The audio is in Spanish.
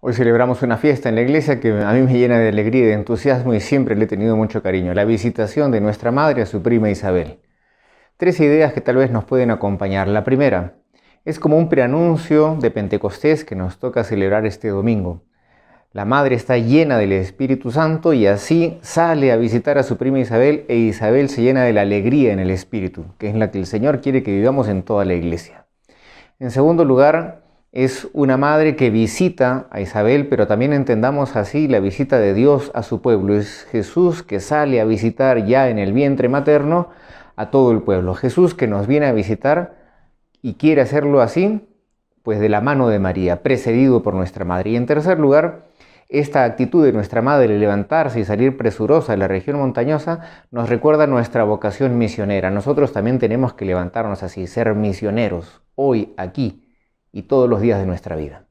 Hoy celebramos una fiesta en la iglesia que a mí me llena de alegría y de entusiasmo y siempre le he tenido mucho cariño, la visitación de nuestra madre a su prima Isabel. Tres ideas que tal vez nos pueden acompañar. La primera, es como un preanuncio de Pentecostés que nos toca celebrar este domingo. La madre está llena del Espíritu Santo y así sale a visitar a su prima Isabel e Isabel se llena de la alegría en el Espíritu, que es la que el Señor quiere que vivamos en toda la iglesia. En segundo lugar, es una madre que visita a Isabel, pero también entendamos así la visita de Dios a su pueblo. Es Jesús que sale a visitar ya en el vientre materno a todo el pueblo. Jesús que nos viene a visitar y quiere hacerlo así pues de la mano de María, precedido por nuestra madre. Y en tercer lugar, esta actitud de nuestra madre, levantarse y salir presurosa de la región montañosa, nos recuerda nuestra vocación misionera. Nosotros también tenemos que levantarnos así, ser misioneros, hoy, aquí y todos los días de nuestra vida.